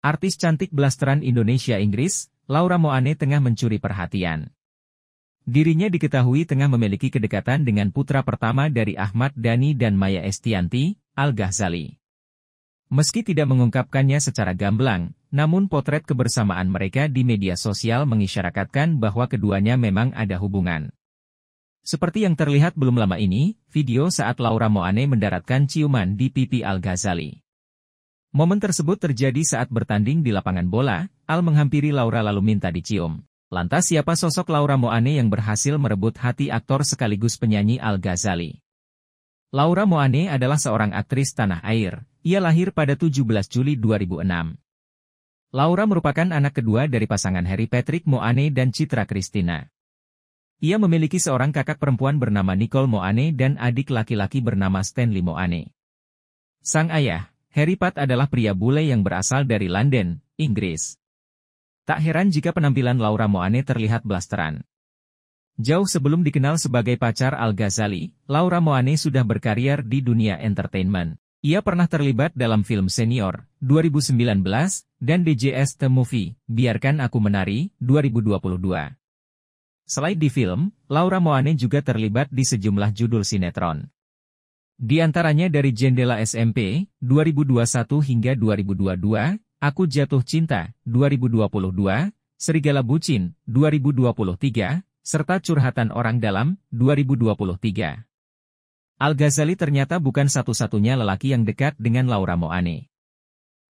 Artis cantik blasteran Indonesia Inggris, Laura Moane tengah mencuri perhatian. Dirinya diketahui tengah memiliki kedekatan dengan putra pertama dari Ahmad Dhani dan Maya Estianti, Al-Ghazali. Meski tidak mengungkapkannya secara gamblang, namun potret kebersamaan mereka di media sosial mengisyaratkan bahwa keduanya memang ada hubungan. Seperti yang terlihat belum lama ini, video saat Laura Moane mendaratkan ciuman di pipi Al-Ghazali. Momen tersebut terjadi saat bertanding di lapangan bola, Al menghampiri Laura lalu minta dicium. Lantas siapa sosok Laura Moane yang berhasil merebut hati aktor sekaligus penyanyi Al-Ghazali? Laura Moane adalah seorang aktris tanah air. Ia lahir pada 17 Juli 2006. Laura merupakan anak kedua dari pasangan Harry Patrick Moane dan Citra Kristina. Ia memiliki seorang kakak perempuan bernama Nicole Moane dan adik laki-laki bernama Stanley Moane. Sang ayah, Harry Pat adalah pria bule yang berasal dari London, Inggris. Tak heran jika penampilan Laura Moane terlihat blasteran. Jauh sebelum dikenal sebagai pacar Al-Ghazali, Laura Moane sudah berkarier di dunia entertainment. Ia pernah terlibat dalam film Senior 2019 dan DJS The Movie, Biarkan Aku Menari 2022. Selain di film, Laura Moane juga terlibat di sejumlah judul sinetron. Di antaranya dari Jendela SMP, 2021 hingga 2022, Aku Jatuh Cinta, 2022, Serigala Bucin, 2023, serta Curhatan Orang Dalam, 2023. Al-Ghazali ternyata bukan satu-satunya lelaki yang dekat dengan Laura Moane.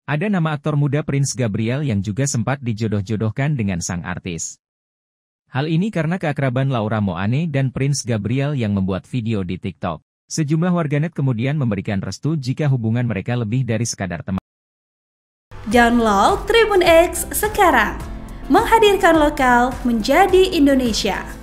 Ada nama aktor muda Prince Gabriel yang juga sempat dijodoh-jodohkan dengan sang artis. Hal ini karena keakraban Laura Moane dan Prince Gabriel yang membuat video di TikTok. Sejumlah warganet kemudian memberikan restu jika hubungan mereka lebih dari sekadar teman. Download Tribun X sekarang. Menghadirkan lokal menjadi Indonesia.